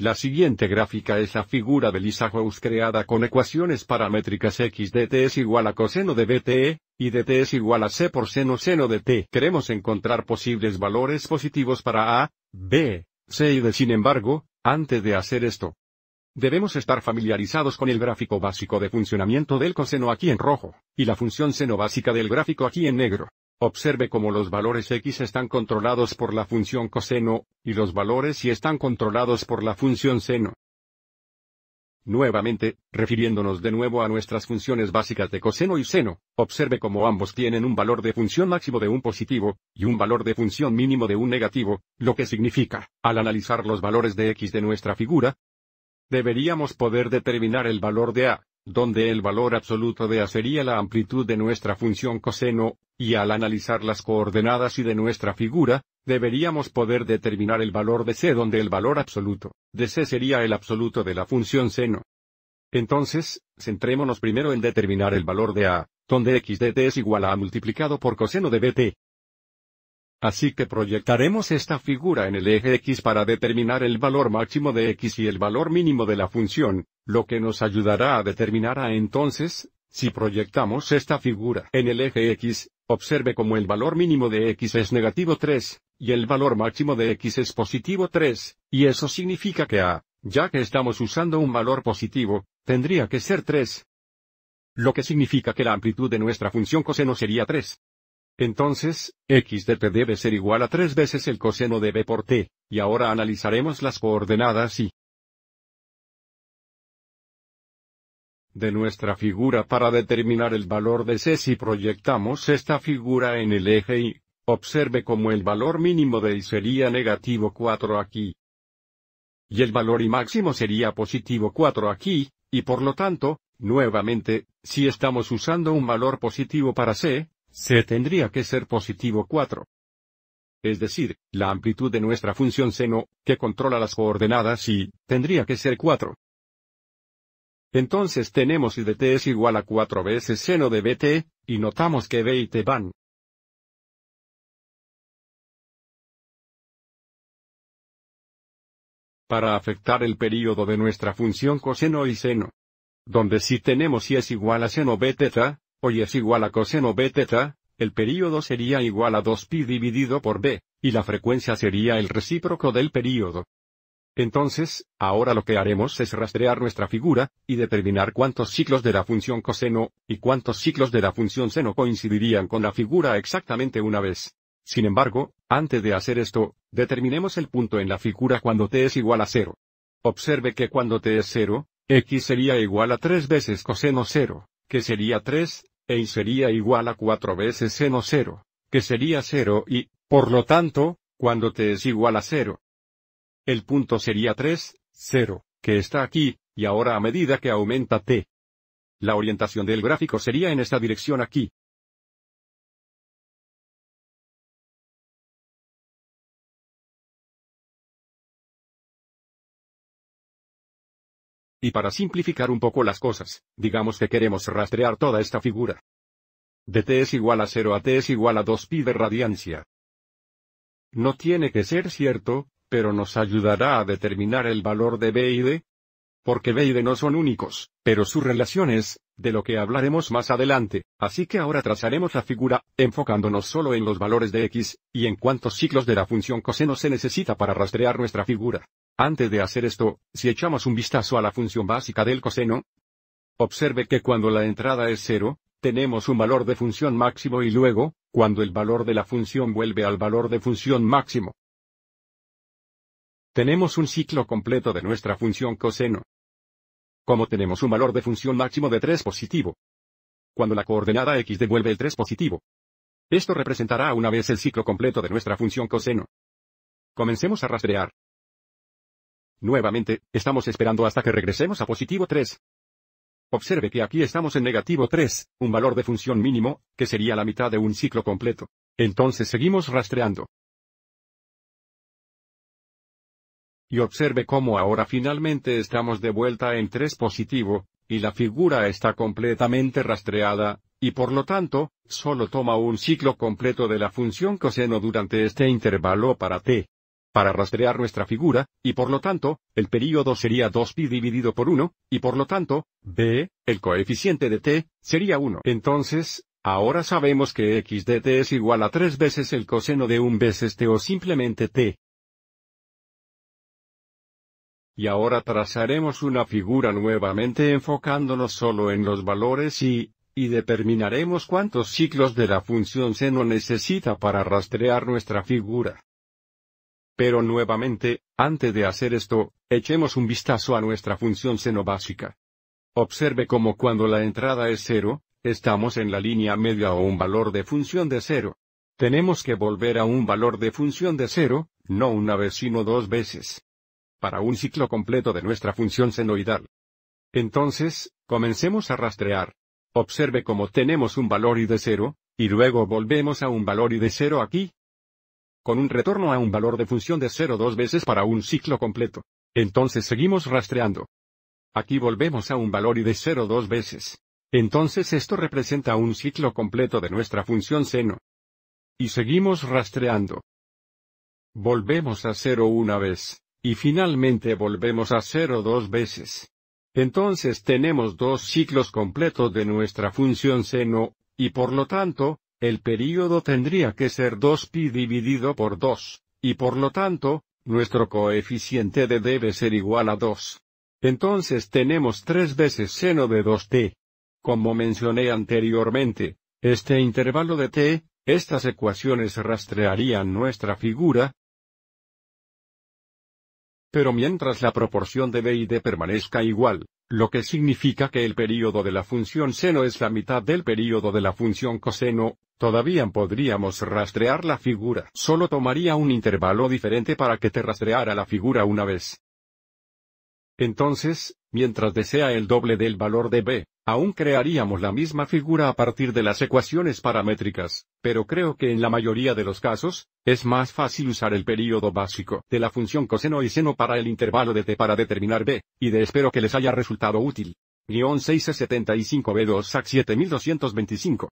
La siguiente gráfica es la figura de Lisa creada con ecuaciones paramétricas x de t es igual a coseno de BTE, y de t es igual a c por seno seno de t. Queremos encontrar posibles valores positivos para a, b, c y d. Sin embargo, antes de hacer esto, debemos estar familiarizados con el gráfico básico de funcionamiento del coseno aquí en rojo, y la función seno básica del gráfico aquí en negro. Observe cómo los valores x están controlados por la función coseno, y los valores y están controlados por la función seno. Nuevamente, refiriéndonos de nuevo a nuestras funciones básicas de coseno y seno, observe cómo ambos tienen un valor de función máximo de un positivo, y un valor de función mínimo de un negativo, lo que significa, al analizar los valores de x de nuestra figura, deberíamos poder determinar el valor de a, donde el valor absoluto de A sería la amplitud de nuestra función coseno, y al analizar las coordenadas y de nuestra figura, deberíamos poder determinar el valor de C donde el valor absoluto de C sería el absoluto de la función seno. Entonces, centrémonos primero en determinar el valor de A, donde x de t es igual a A multiplicado por coseno de bt. Así que proyectaremos esta figura en el eje x para determinar el valor máximo de x y el valor mínimo de la función, lo que nos ayudará a determinar a entonces, si proyectamos esta figura en el eje X, observe como el valor mínimo de X es negativo 3, y el valor máximo de X es positivo 3, y eso significa que A, ya que estamos usando un valor positivo, tendría que ser 3. Lo que significa que la amplitud de nuestra función coseno sería 3. Entonces, x de t debe ser igual a 3 veces el coseno de b por t, y ahora analizaremos las coordenadas y, de nuestra figura para determinar el valor de C. Si proyectamos esta figura en el eje Y, observe como el valor mínimo de Y sería negativo 4 aquí. Y el valor Y máximo sería positivo 4 aquí, y por lo tanto, nuevamente, si estamos usando un valor positivo para C, C tendría que ser positivo 4 es decir, la amplitud de nuestra función seno, que controla las coordenadas y, tendría que ser 4. Entonces tenemos y de t es igual a 4 veces seno de bt, y notamos que b y t van. para afectar el período de nuestra función coseno y seno. Donde si tenemos y es igual a seno b o y es igual a coseno b el período sería igual a 2pi dividido por b, y la frecuencia sería el recíproco del período. Entonces, ahora lo que haremos es rastrear nuestra figura, y determinar cuántos ciclos de la función coseno, y cuántos ciclos de la función seno coincidirían con la figura exactamente una vez. Sin embargo, antes de hacer esto, determinemos el punto en la figura cuando t es igual a 0. Observe que cuando t es 0, x sería igual a 3 veces coseno 0, que sería 3, e y sería igual a 4 veces seno 0, que sería 0 y, por lo tanto, cuando t es igual a 0, el punto sería 3, 0, que está aquí, y ahora a medida que aumenta t. La orientación del gráfico sería en esta dirección aquí. Y para simplificar un poco las cosas, digamos que queremos rastrear toda esta figura. De t es igual a 0 a t es igual a 2pi de radiancia. No tiene que ser cierto, pero nos ayudará a determinar el valor de B y D. Porque B y D no son únicos, pero su relación es, de lo que hablaremos más adelante, así que ahora trazaremos la figura, enfocándonos solo en los valores de x, y en cuántos ciclos de la función coseno se necesita para rastrear nuestra figura. Antes de hacer esto, si echamos un vistazo a la función básica del coseno, observe que cuando la entrada es cero, tenemos un valor de función máximo y luego, cuando el valor de la función vuelve al valor de función máximo, tenemos un ciclo completo de nuestra función coseno. Como tenemos un valor de función máximo de 3 positivo. Cuando la coordenada x devuelve el 3 positivo. Esto representará una vez el ciclo completo de nuestra función coseno. Comencemos a rastrear. Nuevamente, estamos esperando hasta que regresemos a positivo 3. Observe que aquí estamos en negativo 3, un valor de función mínimo, que sería la mitad de un ciclo completo. Entonces seguimos rastreando. Y observe cómo ahora finalmente estamos de vuelta en 3 positivo, y la figura está completamente rastreada, y por lo tanto, solo toma un ciclo completo de la función coseno durante este intervalo para t. Para rastrear nuestra figura, y por lo tanto, el período sería 2pi dividido por 1, y por lo tanto, b, el coeficiente de t, sería 1. Entonces, ahora sabemos que x de t es igual a 3 veces el coseno de 1 veces t o simplemente t. Y ahora trazaremos una figura nuevamente enfocándonos solo en los valores y, y determinaremos cuántos ciclos de la función seno necesita para rastrear nuestra figura. Pero nuevamente, antes de hacer esto, echemos un vistazo a nuestra función seno básica. Observe cómo cuando la entrada es cero, estamos en la línea media o un valor de función de cero. Tenemos que volver a un valor de función de cero, no una vez sino dos veces para un ciclo completo de nuestra función senoidal. Entonces, comencemos a rastrear. Observe cómo tenemos un valor y de cero, y luego volvemos a un valor y de cero aquí. Con un retorno a un valor de función de cero dos veces para un ciclo completo. Entonces seguimos rastreando. Aquí volvemos a un valor y de cero dos veces. Entonces esto representa un ciclo completo de nuestra función seno. Y seguimos rastreando. Volvemos a cero una vez, y finalmente volvemos a cero dos veces. Entonces tenemos dos ciclos completos de nuestra función seno, y por lo tanto, el período tendría que ser 2pi dividido por 2, y por lo tanto, nuestro coeficiente de debe ser igual a 2. Entonces tenemos tres veces seno de 2t. Como mencioné anteriormente, este intervalo de t, estas ecuaciones rastrearían nuestra figura, pero mientras la proporción de B y D permanezca igual, lo que significa que el período de la función seno es la mitad del período de la función coseno, todavía podríamos rastrear la figura. Solo tomaría un intervalo diferente para que te rastreara la figura una vez. Entonces, mientras desea el doble del valor de b, aún crearíamos la misma figura a partir de las ecuaciones paramétricas, pero creo que en la mayoría de los casos, es más fácil usar el período básico de la función coseno y seno para el intervalo de t para determinar b, y de espero que les haya resultado útil. b 2 7225.